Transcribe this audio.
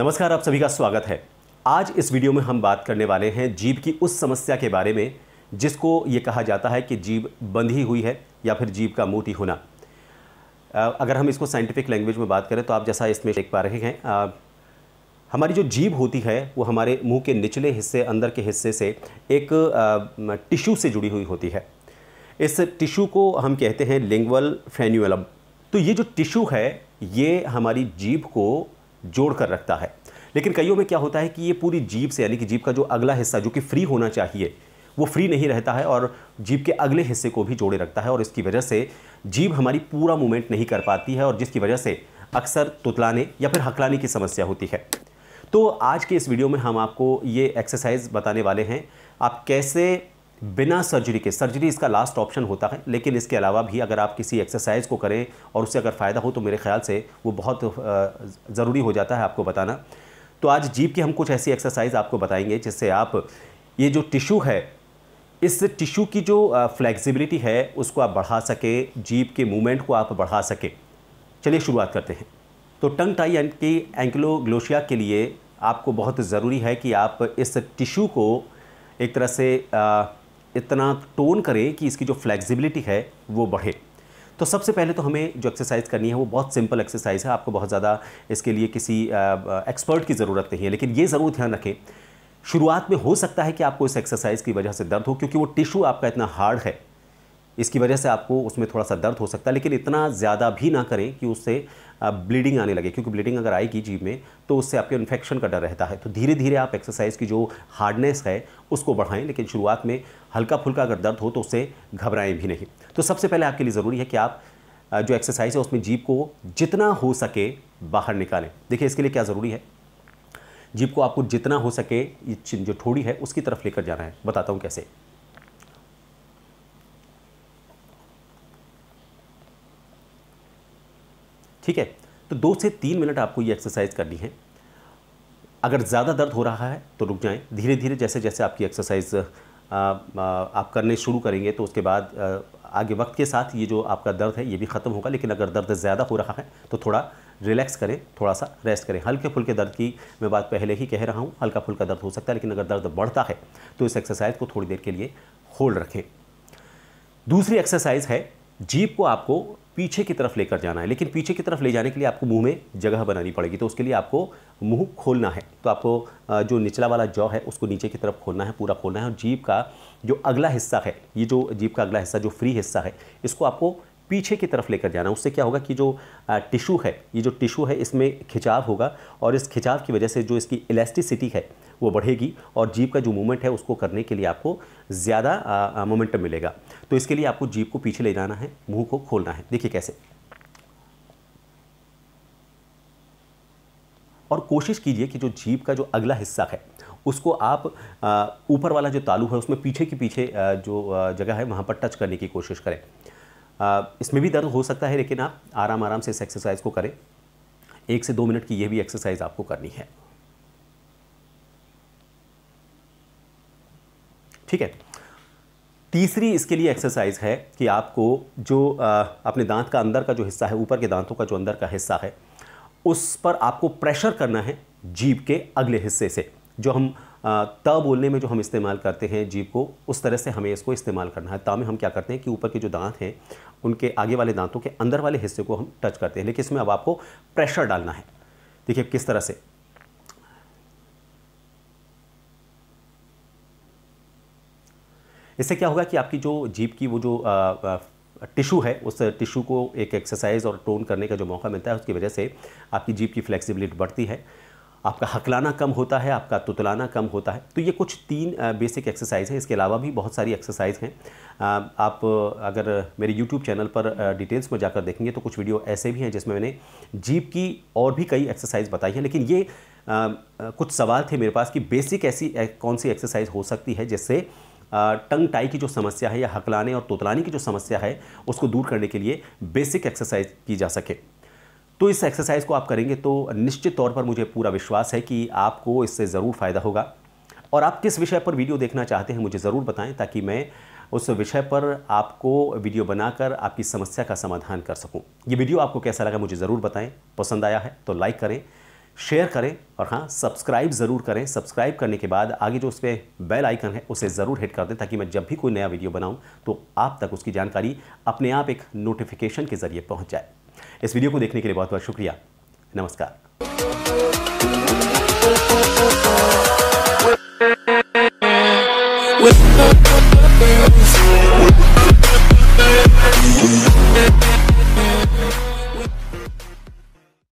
नमस्कार आप सभी का स्वागत है आज इस वीडियो में हम बात करने वाले हैं जीभ की उस समस्या के बारे में जिसको ये कहा जाता है कि जीभ बंधी हुई है या फिर जीभ का मोटी होना अगर हम इसको साइंटिफिक लैंग्वेज में बात करें तो आप जैसा इसमें देख पा रहे हैं आ, हमारी जो जीभ होती है वो हमारे मुंह के निचले हिस्से अंदर के हिस्से से एक टिश्यू से जुड़ी हुई होती है इस टिश्यू को हम कहते हैं लिंगवल फैन्यूलम तो ये जो टिश्यू है ये हमारी जीभ को जोड़ कर रखता है लेकिन कईयों में क्या होता है कि ये पूरी जीप से यानी कि जीप का जो अगला हिस्सा जो कि फ्री होना चाहिए वो फ्री नहीं रहता है और जीप के अगले हिस्से को भी जोड़े रखता है और इसकी वजह से जीप हमारी पूरा मूवमेंट नहीं कर पाती है और जिसकी वजह से अक्सर तुतलाने या फिर हकलाने की समस्या होती है तो आज के इस वीडियो में हम आपको ये एक्सरसाइज बताने वाले हैं आप कैसे बिना सर्जरी के सर्जरी इसका लास्ट ऑप्शन होता है लेकिन इसके अलावा भी अगर आप किसी एक्सरसाइज को करें और उससे अगर फ़ायदा हो तो मेरे ख्याल से वो बहुत ज़रूरी हो जाता है आपको बताना तो आज जीप की हम कुछ ऐसी एक्सरसाइज आपको बताएंगे जिससे आप ये जो टिश्यू है इस टिश्यू की जो फ्लेक्सिबिलिटी है उसको आप बढ़ा सकें जीप के मूवमेंट को आप बढ़ा सकें चलिए शुरुआत करते हैं तो टंग टाई एंड की एंक्लोग्लोशिया के लिए आपको बहुत ज़रूरी है कि आप इस टिश्यू को एक तरह से आ, इतना टोन करें कि इसकी जो फ्लेक्सिबिलिटी है वो बढ़े तो सबसे पहले तो हमें जो एक्सरसाइज करनी है वो बहुत सिंपल एक्सरसाइज है आपको बहुत ज़्यादा इसके लिए किसी एक्सपर्ट की ज़रूरत नहीं है लेकिन ये ज़रूर ध्यान रखें शुरुआत में हो सकता है कि आपको इस एक्सरसाइज की वजह से दर्द हो क्योंकि वो टिश्यू आपका इतना हार्ड है इसकी वजह से आपको उसमें थोड़ा सा दर्द हो सकता है लेकिन इतना ज़्यादा भी ना करें कि उससे ब्लीडिंग आने लगे क्योंकि ब्लीडिंग अगर आएगी जीव में तो उससे आपके इन्फेक्शन का डर रहता है तो धीरे धीरे आप एक्सरसाइज की जो हार्डनेस है उसको बढ़ाएं लेकिन शुरुआत में हल्का फुल्का अगर दर्द हो तो उससे घबराएं भी नहीं तो सबसे पहले आपके लिए ज़रूरी है कि आप जो एक्सरसाइज है उसमें जीप को जितना हो सके बाहर निकालें देखिए इसके लिए क्या ज़रूरी है जीप को आपको जितना हो सके जो ठोड़ी है उसकी तरफ लेकर जाना है बताता हूँ कैसे ठीक है तो दो से तीन मिनट आपको ये एक्सरसाइज करनी है अगर ज़्यादा दर्द हो रहा है तो रुक जाएं धीरे धीरे जैसे जैसे आपकी एक्सरसाइज आप करने शुरू करेंगे तो उसके बाद आगे वक्त के साथ ये जो आपका दर्द है ये भी ख़त्म होगा लेकिन अगर दर्द ज़्यादा हो रहा है तो थोड़ा रिलैक्स करें थोड़ा सा रेस्ट करें हल्के फुल्के दर्द की मैं बात पहले ही कह रहा हूँ हल्का फुल्का दर्द हो सकता है लेकिन अगर दर्द बढ़ता है तो इस एक्सरसाइज को थोड़ी देर के लिए होल्ड रखें दूसरी एक्सरसाइज है जीप को आपको पीछे की तरफ लेकर जाना है लेकिन पीछे की तरफ ले जाने के लिए आपको मुंह में जगह बनानी पड़ेगी तो उसके लिए आपको मुंह खोलना है तो आपको जो निचला वाला जॉ है उसको नीचे की तरफ खोलना है पूरा खोलना है और जीप का जो अगला हिस्सा है ये जो जीप का अगला हिस्सा जो फ्री हिस्सा है इसको आपको पीछे की तरफ लेकर जाना उससे क्या होगा कि जो टिशू है ये जो टिशू है इसमें खिंचाव होगा और इस खिंचाव की वजह से जो इसकी इलास्टिसिटी है वो बढ़ेगी और जीप का जो मूवमेंट है उसको करने के लिए आपको ज़्यादा मोमेंटम मिलेगा तो इसके लिए आपको जीप को पीछे ले जाना है मुँह को खोलना है देखिए कैसे और कोशिश कीजिए कि जो जीप का जो अगला हिस्सा है उसको आप ऊपर वाला जो तालू है उसमें पीछे के पीछे जो जगह है वहाँ पर टच करने की कोशिश करें इसमें भी दर्द हो सकता है लेकिन आप आराम आराम से इस एक्सरसाइज को करें एक से दो मिनट की यह भी एक्सरसाइज आपको करनी है ठीक है तीसरी इसके लिए एक्सरसाइज है कि आपको जो अपने दांत का अंदर का जो हिस्सा है ऊपर के दांतों का जो अंदर का हिस्सा है उस पर आपको प्रेशर करना है जीभ के अगले हिस्से से जो हम त बोलने में जो हम इस्तेमाल करते हैं जीप को उस तरह से हमें इसको इस्तेमाल करना है ता में हम क्या करते हैं कि ऊपर के जो दांत हैं उनके आगे वाले दांतों के अंदर वाले हिस्से को हम टच करते हैं लेकिन इसमें अब आपको प्रेशर डालना है देखिए किस तरह से इससे क्या होगा कि आपकी जो जीप की वो जो टिशू है उस टिशू को एक एक्सरसाइज और टोन करने का जो मौका मिलता है उसकी वजह से आपकी जीप की फ्लेक्सिबिलिटी बढ़ती है आपका हकलाना कम होता है आपका तुतलाना कम होता है तो ये कुछ तीन बेसिक एक्सरसाइज हैं इसके अलावा भी बहुत सारी एक्सरसाइज हैं आप अगर मेरे यूट्यूब चैनल पर डिटेल्स में जाकर देखेंगे तो कुछ वीडियो ऐसे भी हैं जिसमें मैंने जीप की और भी कई एक्सरसाइज बताई हैं लेकिन ये कुछ सवाल थे मेरे पास कि बेसिक ऐसी कौन सी एक्सरसाइज हो सकती है जिससे टंग टाई की जो समस्या है या हकलाने और तोतलाने की जो समस्या है उसको दूर करने के लिए बेसिक एक्सरसाइज की जा सके तो इस एक्सरसाइज को आप करेंगे तो निश्चित तौर पर मुझे पूरा विश्वास है कि आपको इससे ज़रूर फ़ायदा होगा और आप किस विषय पर वीडियो देखना चाहते हैं मुझे ज़रूर बताएं ताकि मैं उस विषय पर आपको वीडियो बनाकर आपकी समस्या का समाधान कर सकूं। ये वीडियो आपको कैसा लगा मुझे ज़रूर बताएं पसंद आया है तो लाइक करें शेयर करें और हाँ सब्सक्राइब ज़रूर करें सब्सक्राइब करने के बाद आगे जो उस पर बेल आइकन है उसे ज़रूर हिट कर दें ताकि मैं जब भी कोई नया वीडियो बनाऊँ तो आप तक उसकी जानकारी अपने आप एक नोटिफिकेशन के ज़रिए पहुँच जाए इस वीडियो को देखने के लिए बहुत बहुत शुक्रिया नमस्कार With